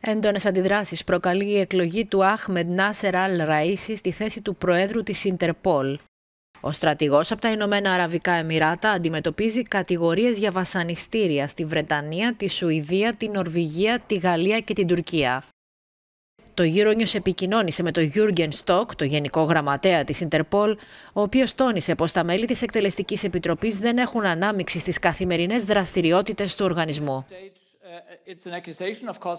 Έντονες αντιδράσεις προκαλεί η εκλογή του Αχμεντ Νάσερ Αλ Ραΐση στη θέση του Προέδρου της Ιντερπόλ. Ο στρατηγός από τα Ηνωμένα Αραβικά Εμμυράτα αντιμετωπίζει κατηγορίες για βασανιστήρια στη Βρετανία, τη Σουηδία, τη Νορβηγία, τη Γαλλία και την Τουρκία. Το Euronews επικοινώνησε με τον Γιούργεν Στοκ, το Γενικό Γραμματέα της Ιντερπόλ, ο οποίος τόνισε πως τα μέλη της εκτελεστικής επιτροπής δεν έχουν ανάμειξη στις καθημερινές δραστηριότητες του οργανισμού. Uh,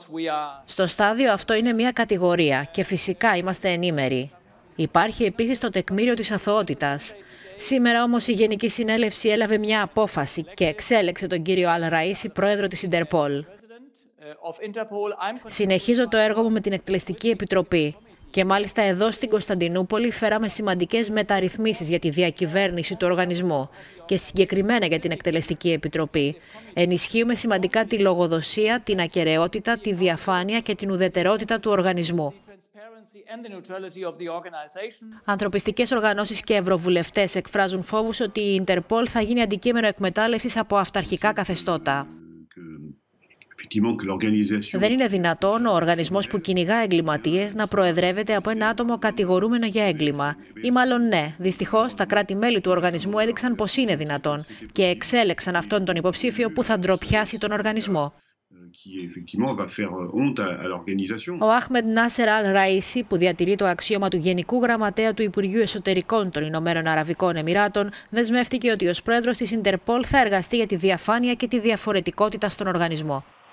Στο στάδιο αυτό είναι μια κατηγορία και φυσικά είμαστε ενήμεροι. Υπάρχει επίσης το τεκμήριο της αθωότητας. Σήμερα όμως η Γενική Συνέλευση έλαβε μια απόφαση και εξέλεξε τον κύριο Αλ Ραΐση, πρόεδρο της Ιντερπόλ. Uh, Συνεχίζω το έργο μου με την Εκτελεστική Επιτροπή. Και μάλιστα εδώ στην Κωνσταντινούπολη φέραμε σημαντικές μεταρρυθμίσεις για τη διακυβέρνηση του οργανισμού και συγκεκριμένα για την Εκτελεστική Επιτροπή. Ενισχύουμε σημαντικά τη λογοδοσία, την ακαιρεότητα, τη διαφάνεια και την ουδετερότητα του οργανισμού. Ανθρωπιστικές οργανώσεις και ευρωβουλευτές εκφράζουν φόβους ότι η Ιντερπολ θα γίνει αντικείμενο εκμετάλλευσης από αυταρχικά καθεστώτα. Δεν είναι δυνατόν ο οργανισμός που κυνηγά εγκληματίες να προεδρεύεται από ένα άτομο κατηγορούμενο για έγκλημα. Ή μάλλον ναι, δυστυχώς τα κράτη-μέλη του οργανισμού έδειξαν πως είναι δυνατόν και εξέλεξαν αυτόν τον υποψήφιο που θα ντροπιάσει τον οργανισμό. Euh, euh, ο Αχμεντ Νάσερ Αλ Ραϊσί, που διατηρεί το αξίωμα του Γενικού Γραμματέα του Υπουργείου Εσωτερικών των Ηνωμένων Αραβικών Εμμυράτων, δεσμεύτηκε ότι ως πρόεδρος της Ιντερπολ θα εργαστεί για τη διαφάνεια και τη διαφορετικότητα στον οργανισμό.